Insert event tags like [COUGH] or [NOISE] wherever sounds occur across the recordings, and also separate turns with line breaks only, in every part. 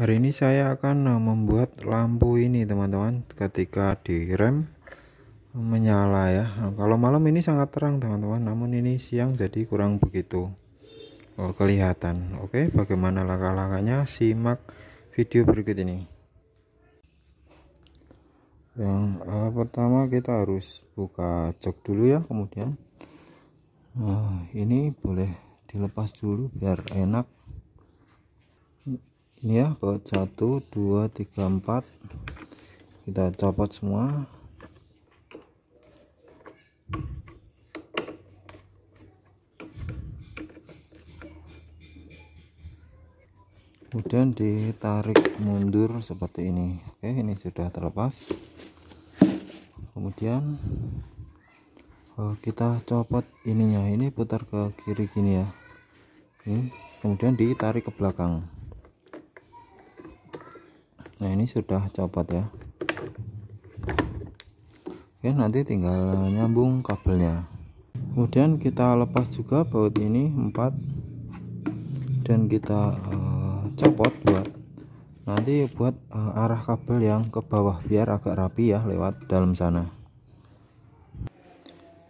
Hari ini saya akan eh, membuat lampu ini teman-teman ketika direm menyala ya. Eh, kalau malam ini sangat terang teman-teman, namun ini siang jadi kurang begitu eh, kelihatan. Oke, bagaimana langkah-langkahnya? Simak video berikut ini. Yang uh, pertama kita harus buka jok dulu ya, kemudian uh, ini boleh dilepas dulu biar enak ini ya baut 1 2 3 4 kita copot semua kemudian ditarik mundur seperti ini oke ini sudah terlepas kemudian eh, kita copot ininya ini putar ke kiri gini ya ini kemudian ditarik ke belakang nah ini sudah copot ya oke nanti tinggal nyambung kabelnya kemudian kita lepas juga baut ini 4 dan kita uh, copot buat nanti buat uh, arah kabel yang ke bawah biar agak rapi ya lewat dalam sana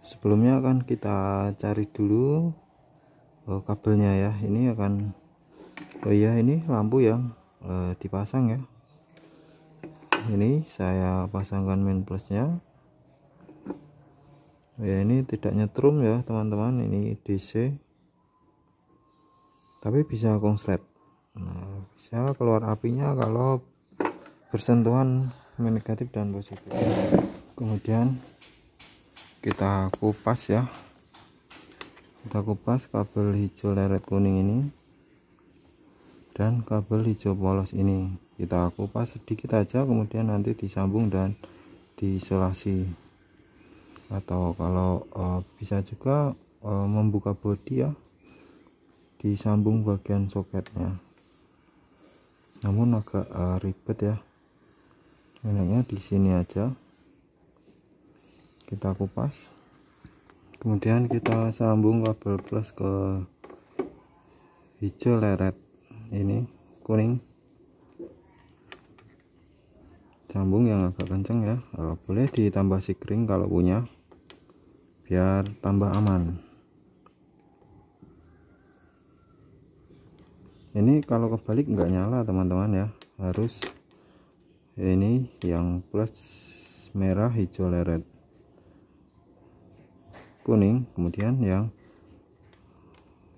sebelumnya akan kita cari dulu uh, kabelnya ya ini akan oh ya ini lampu yang uh, dipasang ya ini saya pasangkan main plusnya ya ini tidak nyetrum ya teman-teman ini DC tapi bisa konslet nah, bisa keluar apinya kalau bersentuhan negatif dan positif kemudian kita kupas ya kita kupas kabel hijau leret kuning ini dan kabel hijau polos ini kita kupas sedikit aja kemudian nanti disambung dan diisolasi atau kalau e, bisa juga e, membuka bodi ya disambung bagian soketnya namun agak e, ribet ya enaknya di sini aja kita kupas kemudian kita sambung kabel plus ke hijau leret ini kuning sambung yang agak kenceng ya eh, boleh ditambah si sikring kalau punya biar tambah aman ini kalau kebalik nggak nyala teman-teman ya harus ini yang plus merah hijau leret kuning kemudian yang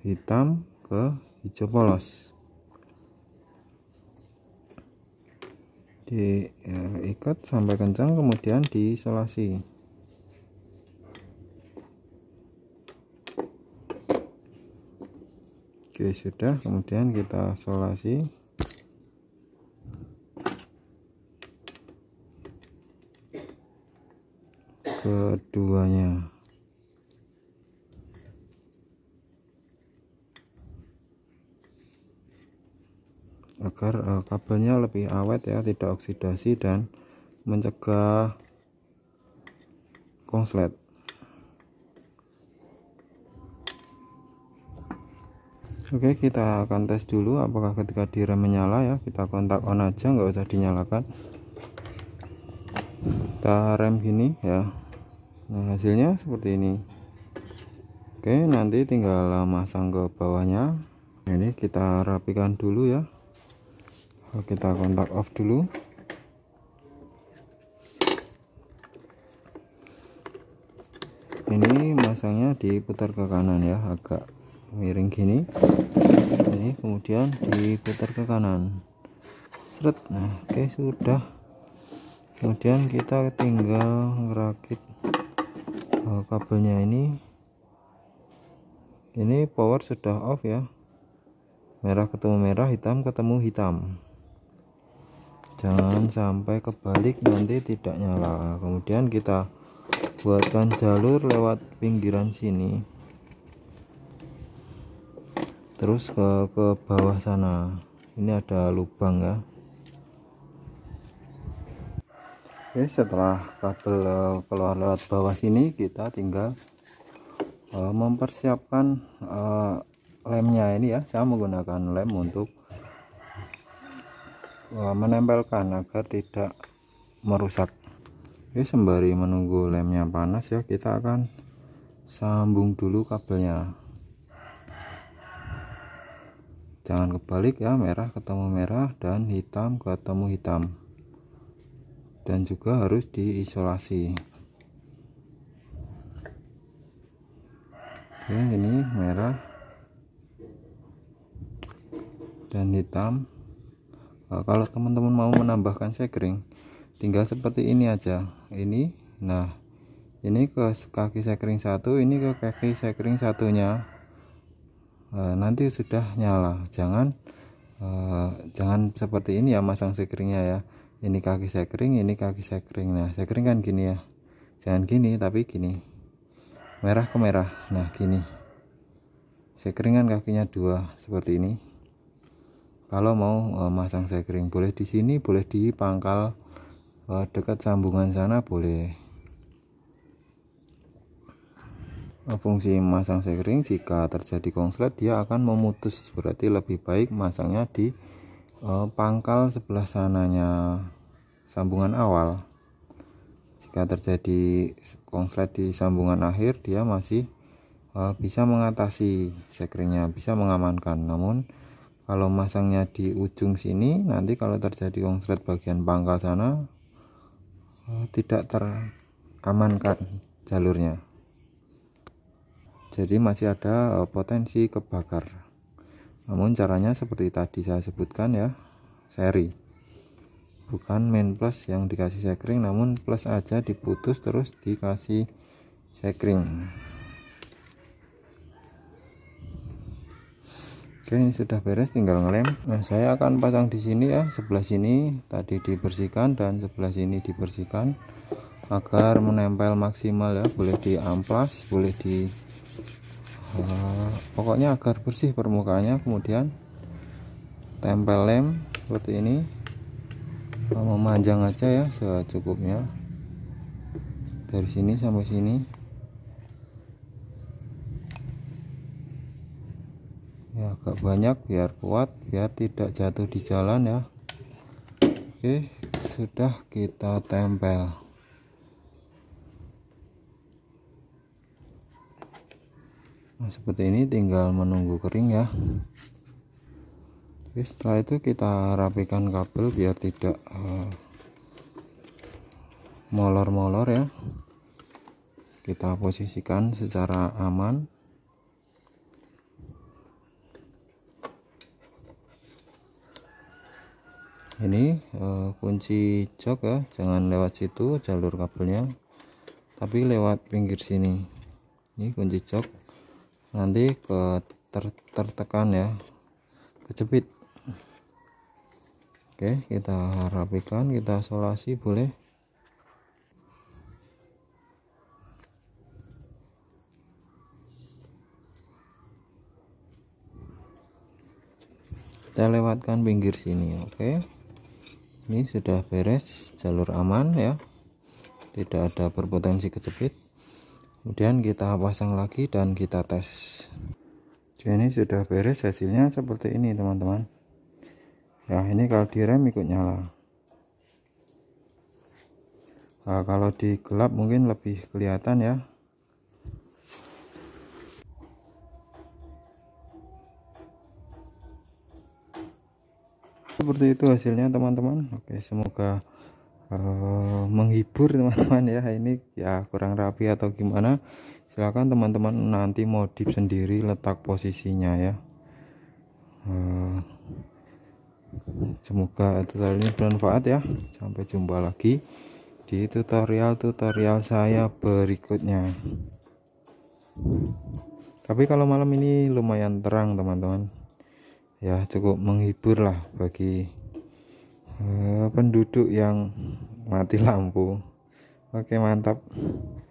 hitam ke hijau polos diikat ya, sampai kencang kemudian diisolasi oke sudah kemudian kita isolasi keduanya agar uh, kabelnya lebih awet ya tidak oksidasi dan mencegah konslet Oke kita akan tes dulu apakah ketika direm menyala ya kita kontak on aja nggak usah dinyalakan kita rem gini ya nah hasilnya seperti ini Oke nanti tinggal masang ke bawahnya ini kita rapikan dulu ya kita kontak off dulu ini masangnya diputar ke kanan ya agak miring gini ini kemudian diputar ke kanan seret nah oke okay, sudah kemudian kita tinggal ngerakit uh, kabelnya ini ini power sudah off ya merah ketemu merah hitam ketemu hitam jangan sampai kebalik nanti tidak nyala kemudian kita buatkan jalur lewat pinggiran sini terus ke, ke bawah sana ini ada lubang ya Oke setelah kabel eh, keluar lewat bawah sini kita tinggal eh, mempersiapkan eh, lemnya ini ya saya menggunakan lem untuk Eh, menempelkan agar tidak merusak Oke sembari menunggu lemnya panas ya kita akan sambung dulu kabelnya jangan kebalik ya merah ketemu merah dan hitam ketemu hitam dan juga harus diisolasi oke ini merah dan hitam Eh, kalau teman-teman mau menambahkan sekring tinggal seperti ini aja ini nah ini ke kaki sekring satu ini ke kaki sekring satunya eh, nanti sudah nyala jangan eh, jangan seperti ini ya masang sekringnya ya ini kaki sekring ini kaki sekring nah sekring kan gini ya jangan gini tapi gini merah ke merah nah gini sekring kan kakinya dua seperti ini kalau mau eh, masang sekring boleh di sini boleh di pangkal eh, dekat sambungan sana boleh eh, fungsi masang sekring jika terjadi konslet dia akan memutus berarti lebih baik masangnya di pangkal sebelah sananya sambungan awal jika terjadi konslet di sambungan akhir dia masih bisa mengatasi sekringnya bisa mengamankan namun kalau masangnya di ujung sini nanti kalau terjadi konslet bagian pangkal sana eh, tidak teramankan jalurnya jadi masih ada eh, potensi kebakar namun caranya seperti tadi saya sebutkan ya seri bukan main plus yang dikasih sekring namun plus aja diputus terus dikasih sekring Oke ini sudah beres tinggal ngelem nah saya akan pasang di sini ya sebelah sini tadi dibersihkan dan sebelah sini dibersihkan agar menempel maksimal ya boleh di amplas boleh di uh, pokoknya agar bersih permukaannya kemudian tempel lem seperti ini nah, memanjang aja ya secukupnya dari sini sampai sini agak banyak biar kuat biar tidak jatuh di jalan ya Oke sudah kita tempel nah, seperti ini tinggal menunggu kering ya Oke setelah itu kita rapikan kabel biar tidak eh, molor-molor uh, molor -molor ya kita posisikan secara aman ini uh, kunci jok ya jangan lewat situ jalur kabelnya tapi lewat pinggir sini ini kunci jok nanti ke ter tertekan ya kejepit oke kita rapikan kita solasi boleh kita lewatkan pinggir sini oke okay? ini sudah beres jalur aman ya tidak ada berpotensi kejepit kemudian kita pasang lagi dan kita tes Jadi ini sudah beres hasilnya seperti ini teman-teman ya ini kalau direm ikut nyala nah, kalau di gelap mungkin lebih kelihatan ya seperti itu hasilnya teman-teman oke semoga uh, menghibur [LAUGHS] teman-teman ya ini ya kurang rapi atau gimana silahkan teman-teman nanti modif sendiri letak posisinya ya uh, semoga tutorial ini bermanfaat ya sampai jumpa lagi di tutorial-tutorial saya berikutnya tapi kalau malam ini lumayan terang teman-teman ya cukup menghibur lah bagi uh, penduduk yang mati lampu oke mantap